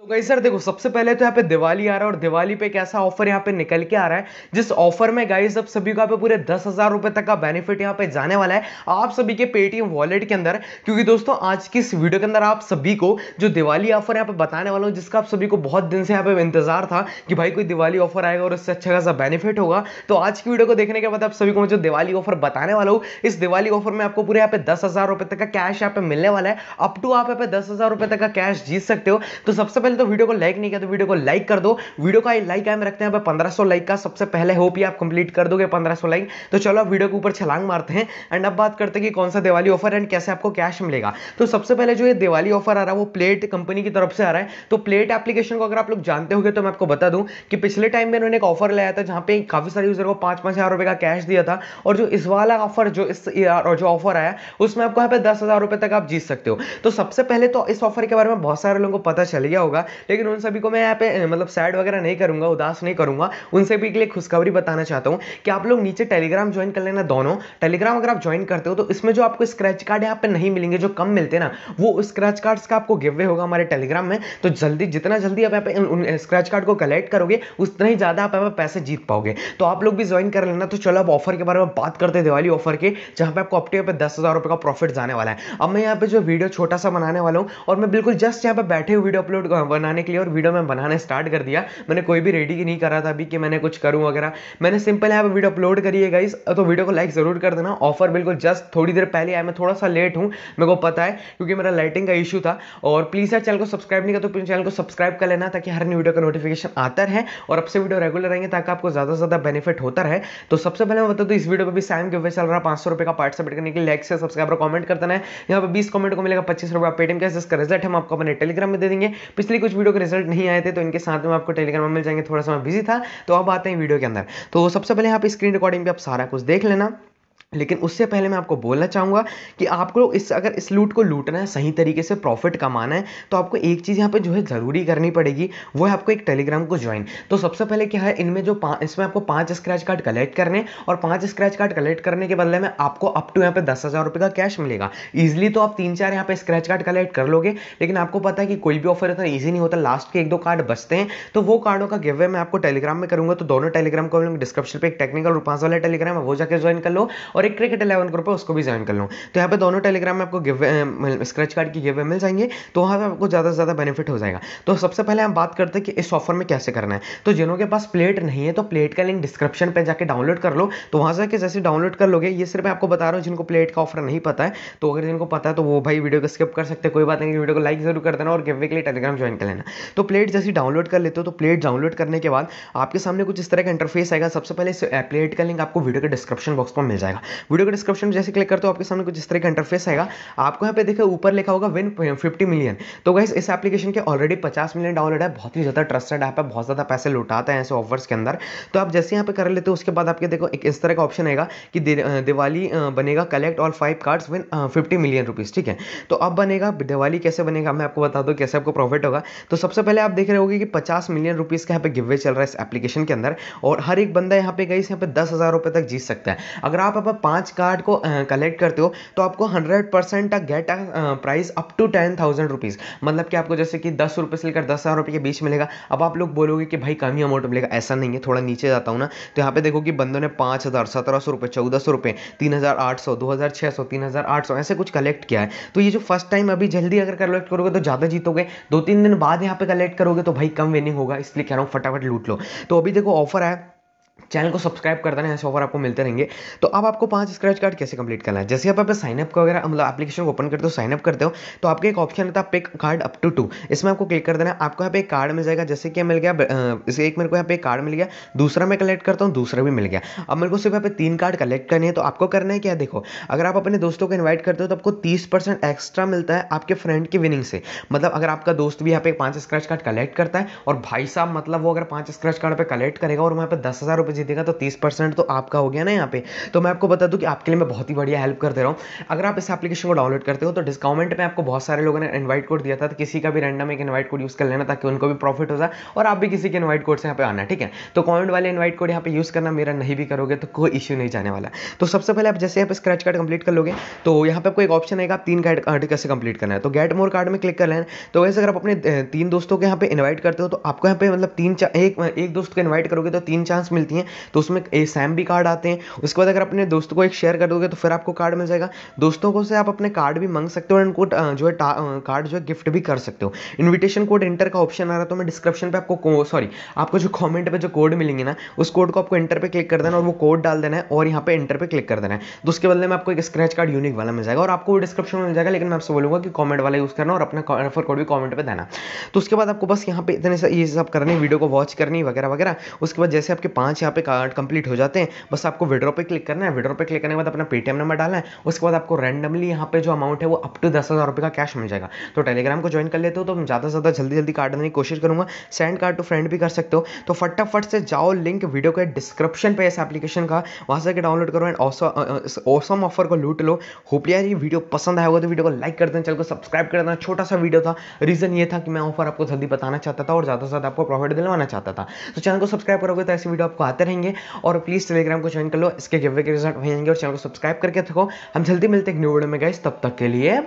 तो गई सर देखो सबसे पहले तो यहाँ पे दिवाली आ रहा है और दिवाली पे एक ऐसा ऑफर यहाँ पे निकल के आ रहा है जिस ऑफर में गाइज अब सभी को यहाँ पे पूरे दस हज़ार रुपए तक का बेनिफिट यहाँ पे जाने वाला है आप सभी के पेटीएम वॉलेट के अंदर क्योंकि दोस्तों आज की इस वीडियो के अंदर आप सभी को जो दिवाली ऑफर यहाँ पे बताने वाला हूँ जिसका आप सभी को बहुत दिन से यहाँ पे इंतजार था कि भाई कोई दिवाली ऑफर आएगा और इससे अच्छा खासा बेनिफिट होगा तो आज की वीडियो को देखने के बाद आप सभी को मैं जो दिवाली ऑफर बताने वाला हूँ इस दिवाली ऑफर में आपको पूरे यहाँ पे दस हज़ार तक का कैश यहाँ पे मिलने वाला है अप टू आप यहाँ पे दस हज़ार तक का कैश जीत सकते हो तो सबसे पहले तो वीडियो को लाइक नहीं किया तो वीडियो को लाइक कर दो वीडियो का लाइक आए रखते हैं पंद्रह लाइक का सबसे पहले होप ही आप कंप्लीट कर दोगे पंद्रह लाइक तो चलो आप वीडियो के ऊपर छलांग मारते हैं एंड अब बात करते हैं कि कौन सा दिवाली ऑफर एंड कैसे आपको कैश मिलेगा तो सबसे पहले जो ये दिवाली ऑफर आ रहा है वो प्लेट कंपनी की तरफ से आ रहा है तो प्लेट एप्लीकेशन को अगर आप लोग जानते हो तो मैं आपको बता दूं कि पिछले टाइम में उन्होंने एक ऑफर लाया था जहां पर काफी सारे यूजर को पांच पांच हजार रुपए का कैश दिया था और जो इस वाला ऑफर जो इस जो ऑफर आया उसमें आपको यहाँ पे दस हजार रुपए तक आप जीत सकते हो तो सबसे पहले तो इस ऑफर के बारे में बहुत सारे लोगों को पता चल गया होगा होगा लेकिन उन सभी को मैं यहाँ पे मतलब सैड वगैरह नहीं करूंगा उदास नहीं करूंगा उन सभी के लिए खुशखबरी बताना चाहता हूँ कि आप लोग नीचे टेलीग्राम ज्वाइन कर लेना दोनों टेलीग्राम अगर आप ज्वाइन करते हो तो इसमें जो आपको स्क्रैच कार्ड यहाँ पे नहीं मिलेंगे जो कम मिलते ना वो स्क्रैच कार्ड्स का आपको गिव होगा हमारे टेलीग्राम में तो जल्दी जितना जल्दी आप यहाँ पे स्क्रैच कार्ड को कलेक्ट करोगे उतना ही ज़्यादा आप यहाँ पैसे जीत पाओगे तो आप लोग भी ज्वाइन कर लेना तो चलो अब ऑफर के बारे में बात करते दिवाली ऑफर के जहाँ पे आपको अपटे पे दस हज़ार रुपये का प्रॉफिट जाने वाला है अब मैं यहाँ पे जो वीडियो छोटा सा बनाने वाला हूँ और मैं बिल्कुल जस्ट यहाँ पे बैठे हुए वीडियो अपलोड बनाने के लिए और वीडियो मैं बनाने स्टार्ट कर दिया मैंने कोई भी रेडी नहीं करा था अभी कि मैंने कुछ करूँ वगैरह मैंने सिंपल यहाँ पर वीडियो अपलोड करी है गाइस तो वीडियो को लाइक ज़रूर कर देना ऑफर बिल्कुल जस्ट थोड़ी देर पहले आया मैं थोड़ा सा लेट हूँ मेरे को पता है क्योंकि मेरा लाइटिंग का इशू था और प्लीज़ यार चैनल को सब्सक्राइब नहीं कर तो चैनल को सब्सक्राइब कर लेना ताकि हर न्यू वीडियो का नोटिफिकेशन आता रहे और अब से वीडियो रेगुलर रहेंगे ताकि आपको ज़्यादा से ज़्यादा बेनिफिट होता रहे तो सबसे पहले मैं बता दूँ तो इस वीडियो पर भी सैम गिवे चल रहा पाँच सौ रुपये का पार्टिसिपेट करने के लिए लाइक से सब्सक्राइबर कमेंट करना है यहाँ पर बीस कमेंट को मिलेगा पच्चीस रुपये पेटीएम कैसे रिजल्ट हम आपको अपने टेलीग्राम में दे देंगे पिछले भी कुछ वीडियो के रिजल्ट नहीं आए थे तो इनके साथ में आपको टेलीग्राम में मिल जाएंगे थोड़ा सा बिजी था तो अब आते हैं वीडियो के अंदर तो सबसे पहले यहाँ पे स्क्रीन रिकॉर्डिंग पर आप सारा कुछ देख लेना लेकिन उससे पहले मैं आपको बोलना चाहूँगा कि आपको इस अगर इस लूट को लूटना है सही तरीके से प्रॉफिट कमाना है तो आपको एक चीज़ यहाँ पे जो है ज़रूरी करनी पड़ेगी वो है आपको एक टेलीग्राम को ज्वाइन तो सबसे पहले क्या है इनमें जो पा इसमें आपको पाँच स्क्रैच कार्ड कलेक्ट करने और पाँच स्क्रैच कार्ड कलेक्ट करने के बदले में आपको अप टू यहाँ पर दस हज़ार रुपये का कैश मिलेगा ईजिली तो आप तीन चार यहाँ पर स्क्रैच कार्ड कलेक्ट कर लोगे लेकिन आपको पता है कि कोई भी ऑफर इतना ईजी नहीं होता लास्ट के एक दो कार्ड बचते हैं तो वो कार्डों का गिवे मैं आपको टेलीग्राम में करूँगा तो दोनों टेलीग्राम को डिस्क्रिप्शन पर एक टेक्निकल और वाला टेलीग्राम है वो जाकर ज्वाइन कर लो और एक क्रिकेट इलेवन ग्रुप है उसको भी ज्वाइन कर लूँ तो यहाँ पर दोनों टेलीग्राम में आपको गिव स्क्रैच कार्ड की गिवे मिल जाएंगे तो वहाँ पर आपको ज़्यादा से ज़्यादा बेनिफिट हो जाएगा तो सबसे पहले हम बात करते हैं कि इस ऑफर में कैसे करना है तो जिनों के पास प्लेट नहीं है तो प्लेट का लिंक डिस्क्रिप्शन पर जाकर डाउनलोड कर लो तो वहाँ से जैसे डाउनलोड कर लोगे ये सिर्फ मैं आपको बता रहा हूँ जिनको प्लेट का ऑफर नहीं पता है तो अगर जिनको पता है तो वो भाई वीडियो को स्किप कर सकते हैं कोई बात नहीं वीडियो को लाइक जरूर कर देना और गिवे के लिए टेलीग्राम ज्वाइन कर लेना तो प्लेट जैसे डाउनलोड कर लेते हो तो प्लेट डाउनलोड करने के बाद आपके सामने कुछ इस तरह का इंटरफेस आएगा सबसे पहले इस प्लेट का लिंक आपको वीडियो के डिस्क्रिप्शन बॉक्स पर मिल जाएगा वीडियो के डिस्क्रिप्शन में जैसे क्लिक करते हो आपके सामने कुछ इस तरह का इंटरफेस आएगा आपको यहाँ पे देखो ऊपर लिखा होगा विन फिफ्टी मिलियन तो गाइस इस एप्लीकेशन के ऑलरेडी पचास मिलियन डाउनलोड है बहुत ही ज़्यादा ट्रस्टेड ऐप है बहुत ज़्यादा पैसे लुटाता है ऐसे ऑफर्स के अंदर तो आप जैसे यहाँ पे कर लेते हो उसके बाद आपके देखो एक इस तरह का ऑप्शन आएगा कि दिवाली बनेगा collect all five cards win fifty million rupees ठीक है तो अब बनेगा दिवाली कैसे बनेगा मैं आपको बता दूँ कैसे आपको प्रॉफिट होगा तो सबसे पहले आप देख रहे होगे कि पचास मिलियन रुपीज़ का यहाँ पे गिवे चल रहा है इस एप्लीकेशन के अंदर और हर एक बंदा यहाँ पे गई यहाँ पे दस हज़ार रुपए तक जीत सकता है अगर आप अब पांच कार्ड को कलेक्ट करते हो तो आपको hundred percent get prize up to ten thousand rupees मतलब कि आपको जैसे कि दस रुपए से लेकर दस हज़ार रुपए के बीच मिलेगा अब आप लोग बोलोगे कि भाई कम ही अमाउंट मिलेगा ऐसा नहीं है थोड़ा नीचे जाता हूं ना तो यहाँ पे देखो कि बंदों ने पांच हज़ार सत्रह सौ रुपए चौदह सौ रुपए तीन हज़ार आठ सौ दो हज़ार छह सौ तीन हज़ार आठ सौ ऐसे कुछ कलेक्ट किया है तो ये जो फर्स्ट टाइम अभी जल्दी अगर कलेक्ट करोगे तो ज़्यादा जीतोगे दो तीन दिन बाद यहाँ पे कलेक्ट करोगे तो भाई कम विनिंग होगा इसलिए कह रहा हूँ फटाफट लूट लो तो अभी देखो ऑफर है चैनल को सब्सक्राइब कर देना ऐसे ऑफर आपको मिलते रहेंगे तो अब आपको पांच स्क्रैच कार्ड कैसे कंप्लीट करना है जैसे आप अपने साइनअप का वगैरह मतलब एप्लीकेशन ओपन करते हो साइनअप करते हो तो आपके एक ऑप्शन रहता है pick card up to two इसमें आपको क्लिक कर देना है आपको यहाँ पे एक कार्ड मिल जाएगा जैसे कि मिल गया इसे एक मेरे को यहाँ पे कार्ड मिल गया दूसरा मैं कलेक्ट करता हूँ दूसरा भी मिल गया अब मेरे को सिर्फ यहाँ पे तीन कार्ड कलेक्ट करने हैं तो आपको करना है क्या देखो अगर आप अपने दोस्तों को इन्वाइट करते हो तो आपको तीस परसेंट एक्स्ट्रा मिलता है आपके फ्रेंड की विनिंग से मतलब अगर आपका दोस्त भी यहाँ पे पाँच स्क्रैच कार्ड कलेक्ट करता है और भाई साहब मतलब वो अगर पाँच स्क्रैच कार्ड पर कलेक्ट करेगा और वहाँ पर दस हज़ार रुपये जीतेगा तो तीस परसेंट तो आपका हो गया ना यहाँ पे तो मैं आपको बता दूँ कि आपके लिए मैं बहुत ही बढ़िया हेल्प कर दे रहा हूँ अगर आप इस एप्लीकेशन को डाउनलोड करते हो तो डिस्काउंट में आपको बहुत सारे लोगों ने इन्वाइट कोड दिया था तो किसी का भी रैंडम एक इन्वाइट कोड यूज़ कर लेना ताकि उनको भी प्रॉफिट हो जाए और आप भी किसी के इन्वाइट कोड से यहाँ पे आना ठीक है तो कॉमेंट वाले इन्वाइट कोड यहाँ पे यूज़ करना मेरा नहीं भी करोगे तो कोई इशू नहीं जाने वाला तो सबसे पहले आप जैसे आप स्क्रैच कार्ड कंप्लीट कर लोगे तो यहाँ पे आपको एक ऑप्शन आएगा आप तीन कार्ड कार्ड कैसे कंप्लीट करना है तो गेट मोर कार्ड में क्लिक कर लेना तो वैसे अगर आप अपने तीन दोस्तों के यहाँ पे इन्वाइट करते हो तो आपको यहाँ पे मतलब तीन एक एक दोस्त को इन्वाइट करोगे तो तीन चांस मिलती है हैं तो उसमें ए सैम भी कार्ड आते हैं उसके बाद अगर अपने दोस्तों को एक शेयर कर दोगे तो फिर आपको कार्ड मिल जाएगा दोस्तों को से आप अपने कार्ड भी मांग सकते हो और इनको जो है कार्ड जो है गिफ्ट भी कर सकते हो इन्विटेशन कोड इंटर का ऑप्शन आ रहा है तो मैं डिस्क्रिप्शन पर आपको सॉरी आपको जो कॉमेंट पर जो कोड मिलेंगे ना उस कोड को आपको इंटर पर क्लिक कर देना और वो कोड डाल देना है और यहाँ पर इंटर पर क्लिक कर देना है तो उसके बदले में आपको एक स्क्रैच कार्ड यूनिक वाला मिल जाएगा और आपको डिस्क्रिप्शन में मिल जाएगा लेकिन मैं आपसे बोलूँगा कि कॉमेंट वाला यूज़ करना और अपना रेफर कोड भी कॉमेंट पर देना तो उसके बाद आपको बस यहाँ पे इतने ये सब करनी वीडियो को वॉच करनी वगैरह वगैरह उसके बाद जैसे आपके पाँच यहाँ पे कार्ड कंप्लीट हो जाते हैं बस आपको विड्रॉ पे क्लिक करना है विड्रो पे क्लिक करने के बाद अपना पेटीएम नंबर डालना है उसके बाद आपको रैंडमली यहाँ पे जो अमाउंट है वो अप टू दस हज़ार रुपये का कैश मिल जाएगा तो टेलीग्राम को ज्वाइन कर लेते हो तो ज़्यादा से ज़्यादा जल्दी जल्दी कार्ड देने की कोशिश करूँगा सेंड कार्ड टू फ्रेंड भी कर सकते हो तो फटाफट से जाओ लिंक वीडियो के डिस्क्रिप्शन पर इस एप्लीकेशन का वहाँ से डाउनलोड करो एंड ऑसम ऑफर को लूट लो होप यार ये वीडियो पसंद आया होगा तो वीडियो को लाइक कर देना चैनल को सब्सक्राइब कर देना छोटा सा वीडियो था रीज़न ये था कि मैं ऑफर आपको जल्दी बताना चाहता था और ज़्यादा से ज़्यादा आपको प्रॉफिट दिलवाना चाहता था तो चैनल को सब्सक्राइब करोगे तो ऐसी वीडियो आपको आती आते रहेंगे और प्लीज़ टेलीग्राम को ज्वाइन कर लो इसके गिवे के रिजल्ट वहीं आएंगे और चैनल को सब्सक्राइब करके देखो हम जल्दी मिलते हैं न्यू वीडियो में गाइस तब तक के लिए